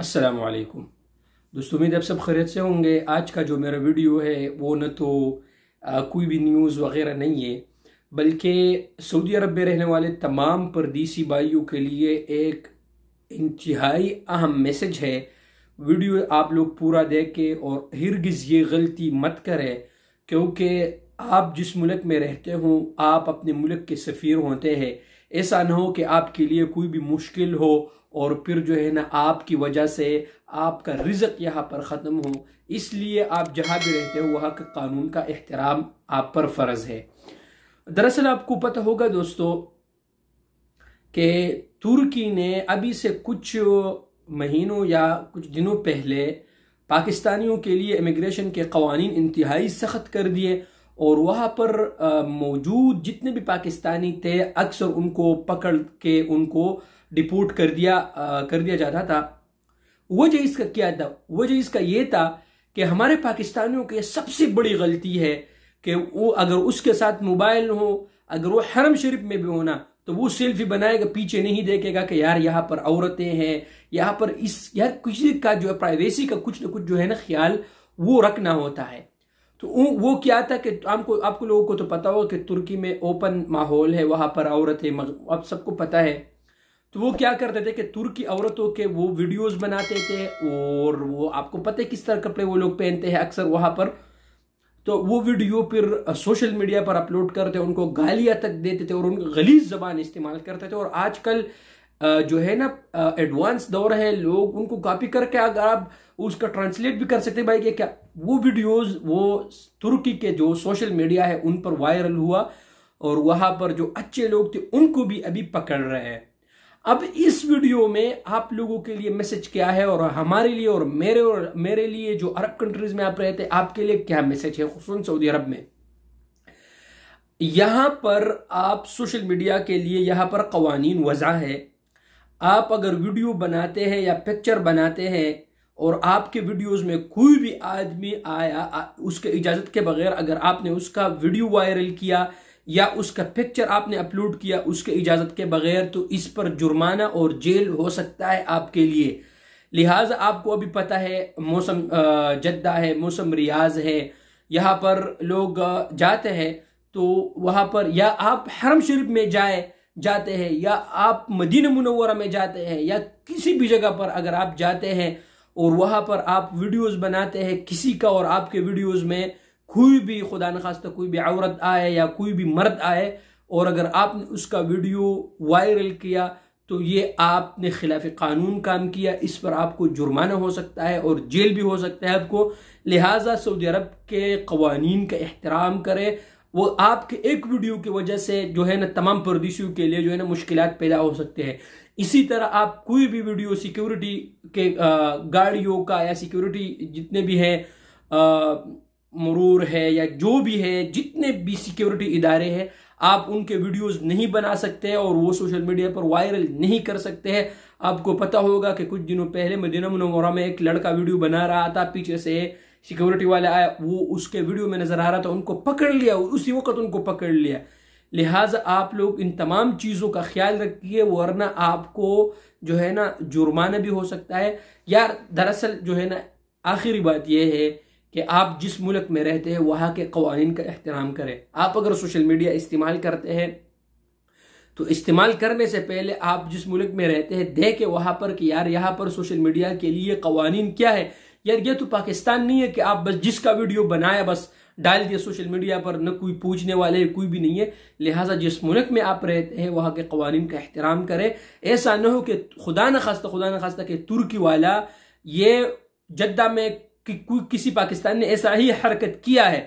असलकम दोस्तों उम्मीद आप सब खैरियत से होंगे आज का जो मेरा वीडियो है वो न तो आ, कोई भी न्यूज़ वगैरह नहीं है बल्कि सऊदी अरब में रहने वाले तमाम परदेसी भाइयों के लिए एक इंतहाई अहम मैसेज है वीडियो आप लोग पूरा देखें के और हरगिज़ ये गलती मत करें क्योंकि आप जिस मुल्क में रहते हों आप अपने मुल्क के सफ़ीर होते हैं ऐसा ना हो कि आपके लिए कोई भी मुश्किल हो और फिर जो है ना आपकी वजह से आपका रिजक यहाँ पर ख़त्म हो इसलिए आप जहाँ भी रहते हो वहाँ के कानून का एहतराम आप पर फ़र्ज़ है दरअसल आपको पता होगा दोस्तों कि तुर्की ने अभी से कुछ महीनों या कुछ दिनों पहले पाकिस्तानियों के लिए इमिग्रेशन के कवानीन इंतहाई सख्त कर दिए और वहाँ पर मौजूद जितने भी पाकिस्तानी थे अक्सर उनको पकड़ के उनको डिपोर्ट कर दिया कर दिया जाता था जो इसका क्या था जो इसका ये था कि हमारे पाकिस्तानियों की सबसे बड़ी गलती है कि वो अगर उसके साथ मोबाइल हो अगर वो हरम शरीफ में भी होना तो वो सेल्फी बनाएगा पीछे नहीं देखेगा कि यार यहाँ पर औरतें हैं यहाँ पर इस यार किसी का जो है प्राइवेसी का कुछ ना कुछ जो है ना ख्याल वो रखना होता है तो वो क्या था कि आपको आपको लोगों को तो पता होगा कि तुर्की में ओपन माहौल है वहाँ पर औरतें अब सबको पता है तो वो क्या करते थे कि तुर्की औरतों के वो वीडियोस बनाते थे और वो आपको पता है किस तरह कपड़े वो लोग पहनते हैं अक्सर वहाँ पर तो वो वीडियो फिर सोशल मीडिया पर अपलोड करते उनको गालियाँ तक देते थे और उनकी गलीज जबान इस्तेमाल करते थे और आजकल जो है ना एडवांस दौर है लोग उनको कॉपी करके अगर आप उसका ट्रांसलेट भी कर सकते भाई क्या वो वीडियोस वो तुर्की के जो सोशल मीडिया है उन पर वायरल हुआ और वहाँ पर जो अच्छे लोग थे उनको भी अभी पकड़ रहे हैं अब इस वीडियो में आप लोगों के लिए मैसेज क्या है और हमारे लिए और मेरे और मेरे लिए जो अरब कंट्रीज में आप रहते हैं आपके लिए क्या मैसेज है खसूस सऊदी अरब में यहाँ पर आप सोशल मीडिया के लिए यहाँ पर कवानीन वजह है आप अगर वीडियो बनाते हैं या पिक्चर बनाते हैं और आपके वीडियोस में कोई भी आदमी आया उसके इजाज़त के बगैर अगर आपने उसका वीडियो वायरल किया या उसका पिक्चर आपने अपलोड किया उसके इजाज़त के बगैर तो इस पर जुर्माना और जेल हो सकता है आपके लिए लिहाजा आपको अभी पता है मौसम जद्दा है मौसम रियाज है यहाँ पर लोग जाते हैं तो वहाँ पर या आप हरम शरीफ में जाए जाते हैं या आप मदीना मुनवरा में जाते हैं या किसी भी जगह पर अगर आप जाते हैं और वहाँ पर आप वीडियोस बनाते हैं किसी का और आपके वीडियोस में कोई भी खुदा न कोई भी औरत आए या कोई भी मर्द आए और अगर आपने उसका वीडियो वायरल किया तो ये आपने खिलाफ कानून काम किया इस पर आपको जुर्माना हो सकता है और जेल भी हो सकता है आपको लिहाजा सऊदी अरब के कवानीन का एहतराम करें वो आपके एक वीडियो की वजह से जो है ना तमाम परदेशियों के लिए जो है ना मुश्किल पैदा हो सकते हैं इसी तरह आप कोई भी वीडियो सिक्योरिटी के गाड़ियों का या सिक्योरिटी जितने भी हैं मरूर है या जो भी है जितने भी सिक्योरिटी इदारे हैं आप उनके वीडियोस नहीं बना सकते और वो सोशल मीडिया पर वायरल नहीं कर सकते हैं आपको पता होगा कि कुछ दिनों पहले मदीना मनोरा में एक लड़का वीडियो बना रहा था पीछे से सिक्योरिटी वाला आया वो उसके वीडियो में नज़र आ रहा था उनको पकड़ लिया उसी वक्त उनको पकड़ लिया लिहाजा आप लोग इन तमाम चीज़ों का ख्याल रखिए वरना आपको जो है ना जुर्माना भी हो सकता है यार दरअसल जो है ना आखिरी बात यह है कि आप जिस मुल्क में रहते हैं वहाँ के कवानीन का एहतराम करें आप अगर सोशल मीडिया इस्तेमाल करते हैं तो इस्तेमाल करने से पहले आप जिस मुल्क में रहते हैं देखें वहाँ पर कि यार यहाँ पर सोशल मीडिया के लिए कवानीन क्या है यार ये तो पाकिस्तान नहीं है कि आप बस जिसका वीडियो बनाया बस डाल दिया सोशल मीडिया पर न कोई पूछने वाले कोई भी नहीं है लिहाजा जिस मुल्क में आप रहते हैं वहां के कवानीन का एहतराम करें ऐसा ना हो कि खुदा न खास्ता खुदा न खास्ता कि तुर्की वाला ये जद्दा में कि, कोई किसी पाकिस्तान ने ऐसा ही हरकत किया है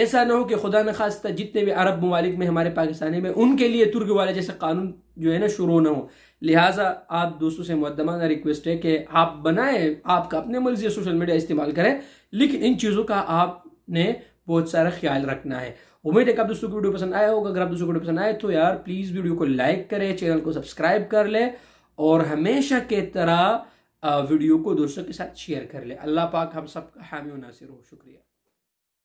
ऐसा ना हो कि खुदा न खास्ता जितने भी अरब ममालिक में हमारे पाकिस्तानी में उनके लिए तुर्क वाले जैसे कानून जो है ना शुरू ना हो लिहाजा आप दोस्तों से मुद्दमाना रिक्वेस्ट है कि आप बनाएं आपका अपने मर्जी सोशल मीडिया इस्तेमाल करें लेकिन इन चीज़ों का आपने बहुत सारा ख्याल रखना है उम्मीद है कि आप दोस्तों को वीडियो पसंद आया होगा अगर आप दोस्तों को वीडियो पसंद आए तो यार प्लीज़ वीडियो को लाइक करें चैनल को सब्सक्राइब कर ले और हमेशा के तरह वीडियो को दोस्तों के साथ शेयर कर ले अल्लाह पाक हम सबका हामी नासिर हो शुक्रिया